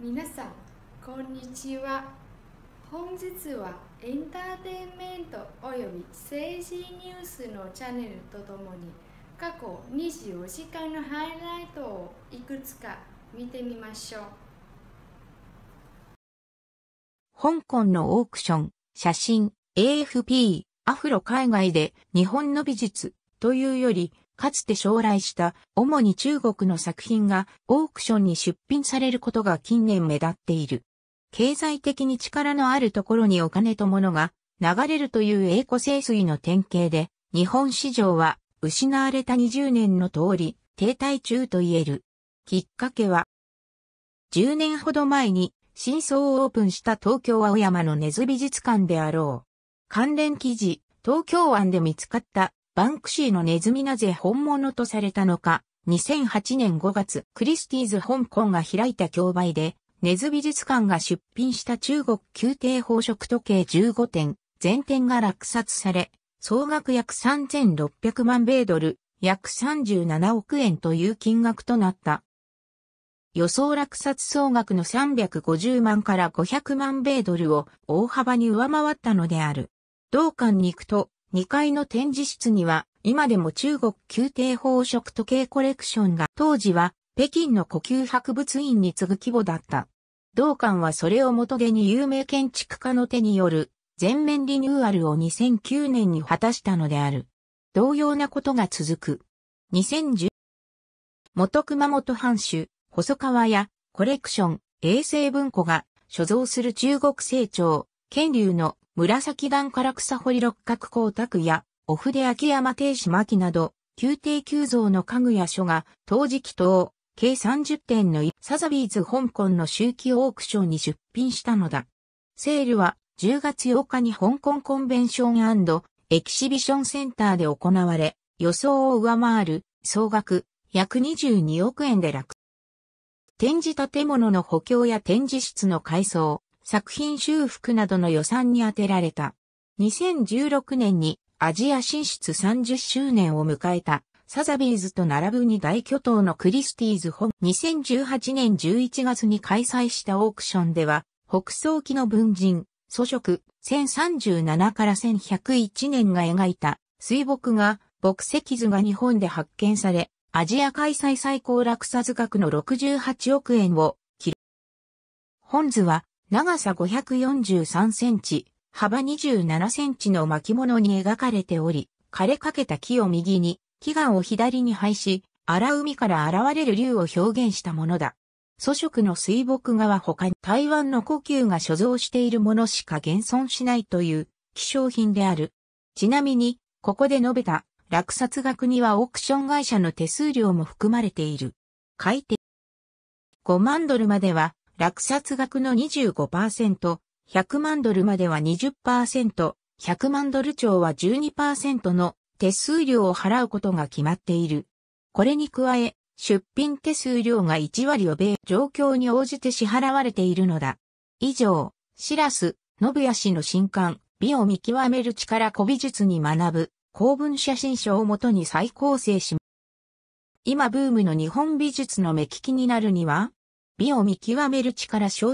皆さんこんにちは本日はエンターテインメントおよび政治ニュースのチャンネルとともに過去24時間のハイライトをいくつか見てみましょう香港のオークション写真 AFP アフロ海外で日本の美術というよりかつて将来した主に中国の作品がオークションに出品されることが近年目立っている。経済的に力のあるところにお金と物が流れるという栄枯清水の典型で、日本市場は失われた20年の通り停滞中と言える。きっかけは、10年ほど前に新装オープンした東京青山の根津美術館であろう。関連記事、東京湾で見つかったバンクシーのネズミなぜ本物とされたのか、2008年5月、クリスティーズ香港が開いた競売で、ネズ美術館が出品した中国宮廷宝飾時計15点、全点が落札され、総額約3600万米ドル、約37億円という金額となった。予想落札総額の350万から500万米ドルを大幅に上回ったのである。同館に行くと、2階の展示室には、今でも中国宮廷宝飾時計コレクションが、当時は北京の故宮博物院に次ぐ規模だった。同館はそれを元手に有名建築家の手による全面リニューアルを2009年に果たしたのである。同様なことが続く。2010元熊本藩主、細川やコレクション、衛星文庫が所蔵する中国成長、県流の紫か唐草堀六角光沢や、お筆秋山亭島木など、宮廷旧造の家具や書が、陶磁器等、計30点のサザビーズ香港の周期オークションに出品したのだ。セールは10月8日に香港コンベンションエキシビションセンターで行われ、予想を上回る総額約22億円で落。展示建物の補強や展示室の改装、作品修復などの予算に充てられた。2016年にアジア進出30周年を迎えたサザビーズと並ぶに大巨頭のクリスティーズ本2018年11月に開催したオークションでは北総期の文人、祖食1037から1101年が描いた水墨画、木石図が日本で発見され、アジア開催最高落札額の68億円を記録。本図は長さ543センチ、幅27センチの巻物に描かれており、枯れかけた木を右に、祈願を左に配し、荒海から現れる竜を表現したものだ。祖食の水墨画は他に台湾の故宮が所蔵しているものしか現存しないという希少品である。ちなみに、ここで述べた落札額にはオークション会社の手数料も含まれている。い定5万ドルまでは落札額の25%、100万ドルまでは20%、100万ドル超は12%の手数料を払うことが決まっている。これに加え、出品手数料が1割を米状況に応じて支払われているのだ。以上、シラス、信也氏の新刊、美を見極める力古美術に学ぶ、公文写真書をもとに再構成し、今ブームの日本美術の目利きになるには、美を見極める力小